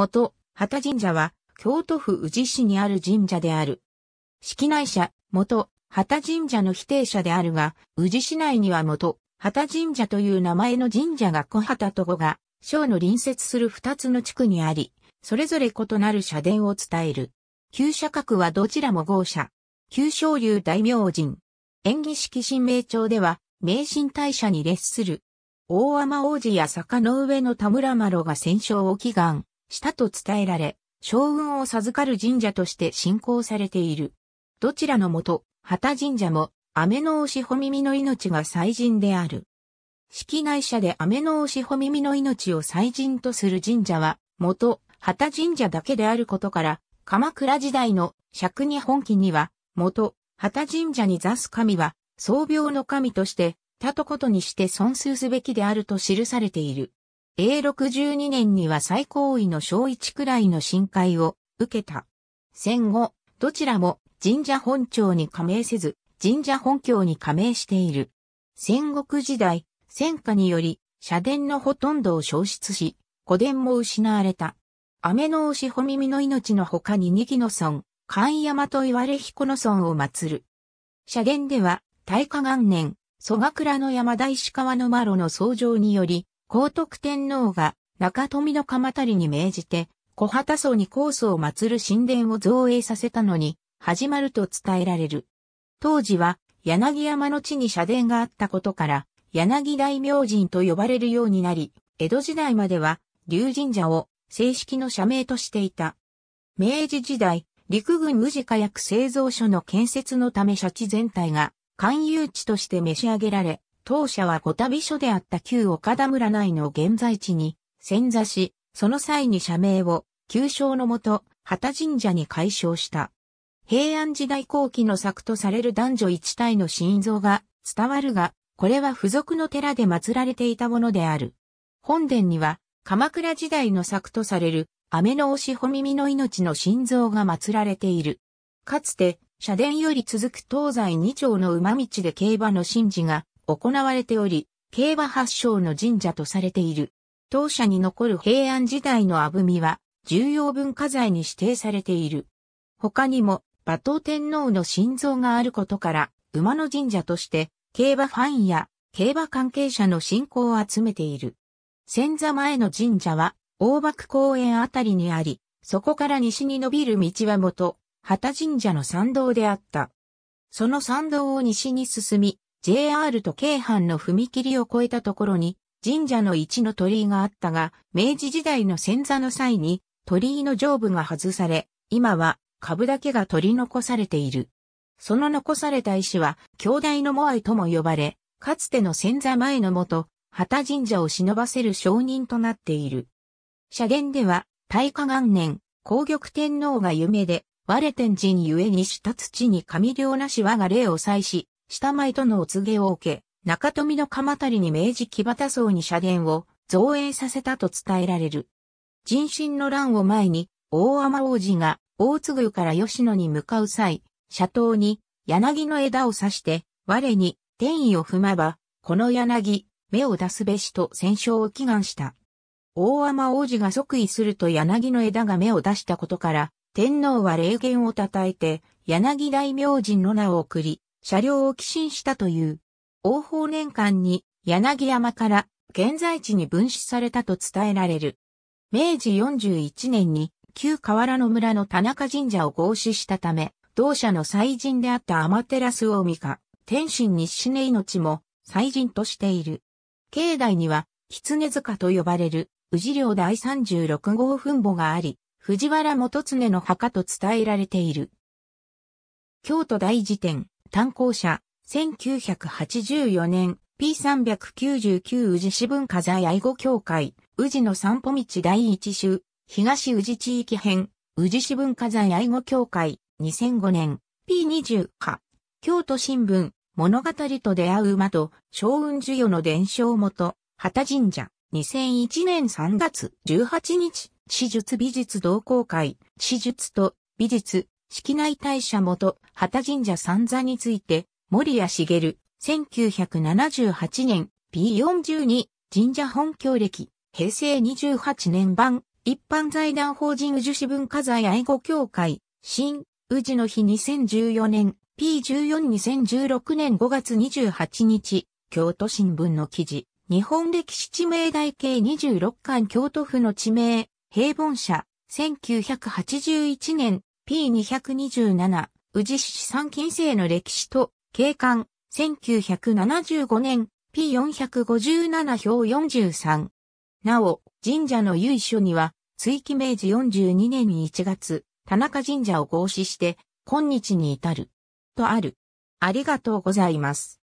元、旗神社は、京都府宇治市にある神社である。式内社、元、旗神社の否定者であるが、宇治市内には元、旗神社という名前の神社が小旗と語が、小の隣接する二つの地区にあり、それぞれ異なる社殿を伝える。旧社格はどちらも豪社。旧昇流大明神。演技式神明町では、名神大社に列する。大天王子や坂の上の田村麻呂が戦勝を祈願、したと伝えられ、将軍を授かる神社として信仰されている。どちらのもと、神社も、雨の押しほ耳の命が祭神である。式内社で雨の押しほ耳の命を祭神とする神社は、元、旗神社だけであることから、鎌倉時代の釈に本記には、元、旗神社に座す神は、創病の神として、他とことにして尊崇すべきであると記されている。A62 年には最高位の小一くらいの深海を受けた。戦後、どちらも神社本庁に加盟せず、神社本教に加盟している。戦国時代、戦火により、社殿のほとんどを消失し、古殿も失われた。雨の牛穂耳の命の他に二木の村、関山と言われ彦の村を祀る。社殿では、大化元年、蘇我倉の山大石川の麻呂の創造により、高徳天皇が中富の鎌足に命じて、小畑荘にー祖を祀る神殿を造営させたのに、始まると伝えられる。当時は、柳山の地に社殿があったことから、柳大明神と呼ばれるようになり、江戸時代までは、龍神社を正式の社名としていた。明治時代、陸軍無事火薬製造所の建設のため社地全体が、勧誘地として召し上げられ、当社は五旅所であった旧岡田村内の現在地に、遷座し、その際に社名を、旧称のもと、旗神社に改称した。平安時代後期の作とされる男女一体の心臓が伝わるが、これは付属の寺で祀られていたものである。本殿には、鎌倉時代の作とされる、雨の押しほ耳の命の心臓が祀られている。かつて、社殿より続く東西二丁の馬道で競馬の神事が行われており、競馬発祥の神社とされている。当社に残る平安時代のあぶみは、重要文化財に指定されている。他にも、馬頭天皇の心臓があることから、馬の神社として、競馬ファンや競馬関係者の信仰を集めている。千座前の神社は、大幕公園あたりにあり、そこから西に伸びる道は元、畑神社の参道であった。その参道を西に進み、JR と京阪の踏切を越えたところに神社の一の鳥居があったが、明治時代の戦座の際に鳥居の上部が外され、今は株だけが取り残されている。その残された石は、兄弟のモアイとも呼ばれ、かつての戦座前のもと、旗神社を忍ばせる証人となっている。社言では、大化元年、皇玉天皇が夢で、我天神ゆえにした土に上領なし我が霊を祭し、下舞とのお告げを受け、中富の鎌足りに明治木端荘に社殿を造営させたと伝えられる。人心の乱を前に、大天王子が大津宮から吉野に向かう際、斜塔に柳の枝を刺して、我に天意を踏まば、この柳、目を出すべしと戦勝を祈願した。大天王子が即位すると柳の枝が目を出したことから、天皇は霊言を称えて、柳大明神の名を送り、車両を寄進したという。応報年間に柳山から現在地に分子されたと伝えられる。明治41年に旧河原の村の田中神社を合祀したため、同社の祭神であった天照大神か、天神日ね命も祭神としている。境内には、狐塚と呼ばれる、宇治領第36号墳墓があり、藤原元常の墓と伝えられている。京都大辞典、炭鉱社、1984年、P399 宇治市文化財愛護協会、宇治の散歩道第一集、東宇治地域編、宇治市文化財愛護協会、2005年、P20 課、京都新聞、物語と出会う馬と、昭雲授与の伝承元、畑神社、2001年3月18日、史術美術同好会、史術と美術、式内大社元、旗神社三座について、森谷茂、1978年、P42、神社本教歴、平成28年版、一般財団法人宇治市文化財愛護協会、新、宇治の日2014年、P142016 年5月28日、京都新聞の記事、日本歴史地名大系26巻京都府の地名、平凡社、1981年、P227、宇治市産金星の歴史と景観、1975年 P457 表43。なお、神社の由緒には、追記明治42年1月、田中神社を合祀して、今日に至る。とある。ありがとうございます。